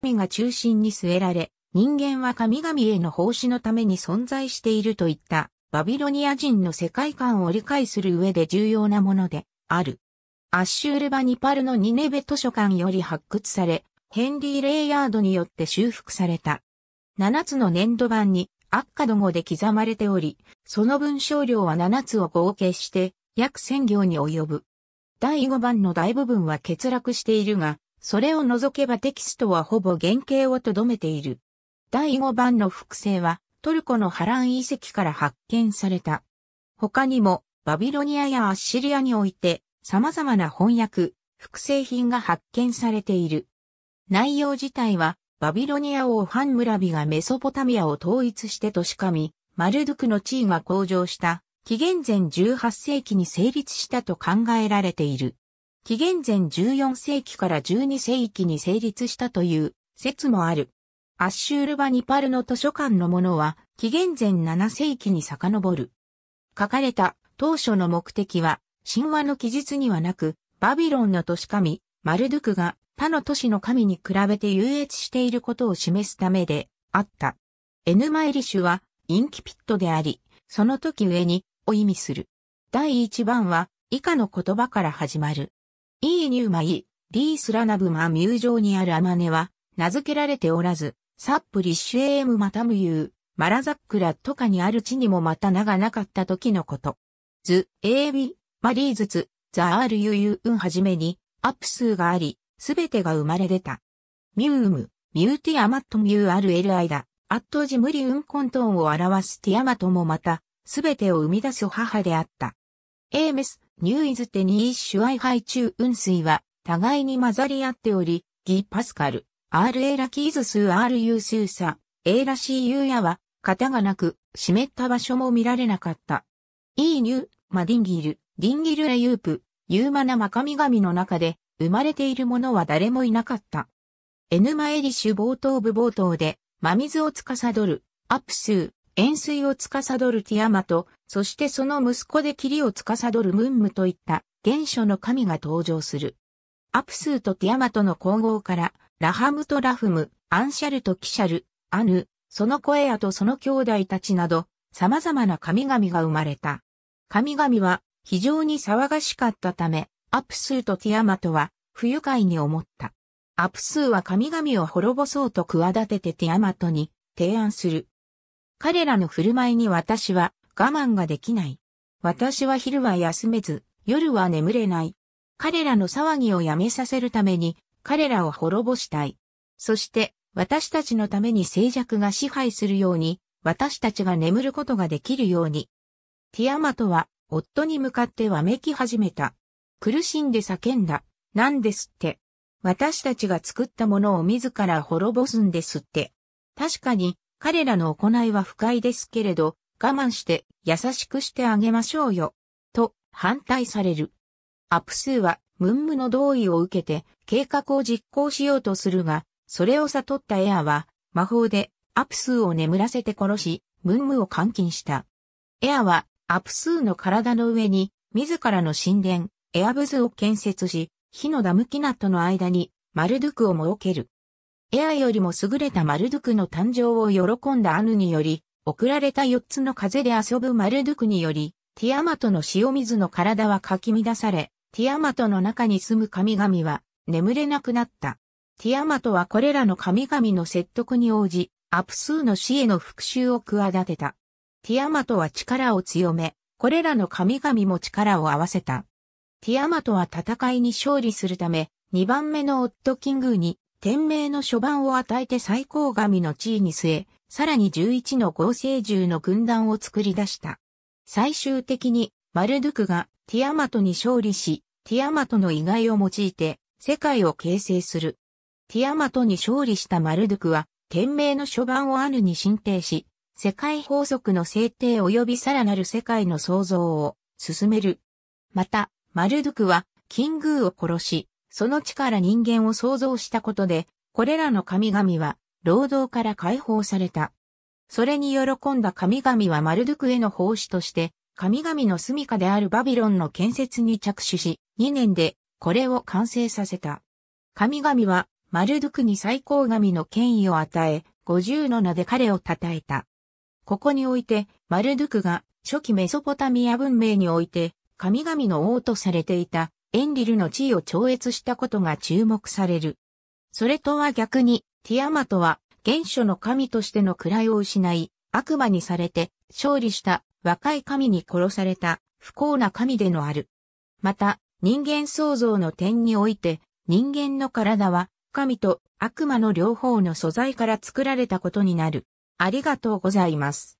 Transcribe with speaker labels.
Speaker 1: 神が中心に据えられ、人間は神々への奉仕のために存在しているといったバビロニア人の世界観を理解する上で重要なものである。アッシュールバニパルのニネベ図書館より発掘され、ヘンリー・レイヤードによって修復された。7つの粘土板にアッカド語で刻まれており、その文章量は7つを合計して約1000行に及ぶ。第5番の大部分は欠落しているが、それを除けばテキストはほぼ原型をとどめている。第5版の複製はトルコのハラン遺跡から発見された。他にもバビロニアやアッシリアにおいて様々な翻訳、複製品が発見されている。内容自体はバビロニア王ハンムラビがメソポタミアを統一してとしかみ、マルドゥクの地位が向上した、紀元前18世紀に成立したと考えられている。紀元前14世紀から12世紀に成立したという説もある。アッシュールバニパルの図書館のものは紀元前7世紀に遡る。書かれた当初の目的は神話の記述にはなく、バビロンの都市神、マルドゥクが他の都市の神に比べて優越していることを示すためであった。エヌマエリシュはインキピットであり、その時上にを意味する。第1番は以下の言葉から始まる。イーニューマイ、リースラナブマミュージ上にあるアマネは、名付けられておらず、サップリッシュエームマタムユー、マラザックラとかにある地にもまた名がなかった時のこと。ズ、エービ、マリーズツ、ザアールユユウンはじめに、アップ数があり、すべてが生まれ出た。ミューム、ミューティアマットミュー RLI だ。アットジムリウンコントーンを表すティアマトもまた、すべてを生み出す母であった。エーメス、ニューイズテニーシュアイハイチュウンスイは、互いに混ざり合っており、ギ・パスカル、アールエラキーズスーーーアルユスーサ、エーラシーユーヤは、型がなく、湿った場所も見られなかった。イーニュー、マディンギル、ディンギルエユープ、ユーマナマカミガミの中で、生まれているものは誰もいなかった。エヌマエリシュ冒頭部冒頭で、真水を司る、アップー。円錐を司るティアマト、そしてその息子で霧を司るムンムといった原初の神が登場する。アプスーとティアマトの皇合から、ラハムとラフム、アンシャルとキシャル、アヌ、その声やとその兄弟たちなど、様々な神々が生まれた。神々は非常に騒がしかったため、アプスーとティアマトは不愉快に思った。アプスーは神々を滅ぼそうと企ててティアマトに提案する。彼らの振る舞いに私は我慢ができない。私は昼は休めず、夜は眠れない。彼らの騒ぎをやめさせるために、彼らを滅ぼしたい。そして、私たちのために静寂が支配するように、私たちが眠ることができるように。ティアマトは、夫に向かってわめき始めた。苦しんで叫んだ。なんですって。私たちが作ったものを自ら滅ぼすんですって。確かに、彼らの行いは不快ですけれど、我慢して優しくしてあげましょうよ。と反対される。アプスーはムンムの同意を受けて計画を実行しようとするが、それを悟ったエアは魔法でアプスーを眠らせて殺し、ムンムを監禁した。エアはアプスーの体の上に自らの神殿、エアブズを建設し、火のダムキナとの間にマルドゥクを設ける。エアよりも優れたマルドゥクの誕生を喜んだアヌにより、送られた四つの風で遊ぶマルドゥクにより、ティアマトの塩水の体はかき乱され、ティアマトの中に住む神々は眠れなくなった。ティアマトはこれらの神々の説得に応じ、アプスーの死への復讐を企てた。ティアマトは力を強め、これらの神々も力を合わせた。ティアマトは戦いに勝利するため、2番目の夫キングーに天命の初版を与えて最高神の地位に据え、さらに11の合成獣の軍団を作り出した。最終的に、マルドゥクがティアマトに勝利し、ティアマトの意外を用いて、世界を形成する。ティアマトに勝利したマルドゥクは、天命の初版をアヌに進呈し、世界法則の制定及びさらなる世界の創造を進める。また、マルドゥクは、キングーを殺し、その地から人間を創造したことで、これらの神々は、労働から解放された。それに喜んだ神々はマルドゥクへの奉仕として、神々の住処であるバビロンの建設に着手し、2年でこれを完成させた。神々はマルドゥクに最高神の権威を与え、五十の名で彼を称えた。ここにおいて、マルドゥクが初期メソポタミア文明において、神々の王とされていたエンリルの地位を超越したことが注目される。それとは逆に、ティアマトは、原初の神としての位を失い、悪魔にされて、勝利した若い神に殺された不幸な神でのある。また、人間創造の点において、人間の体は、神と悪魔の両方の素材から作られたことになる。ありがとうございます。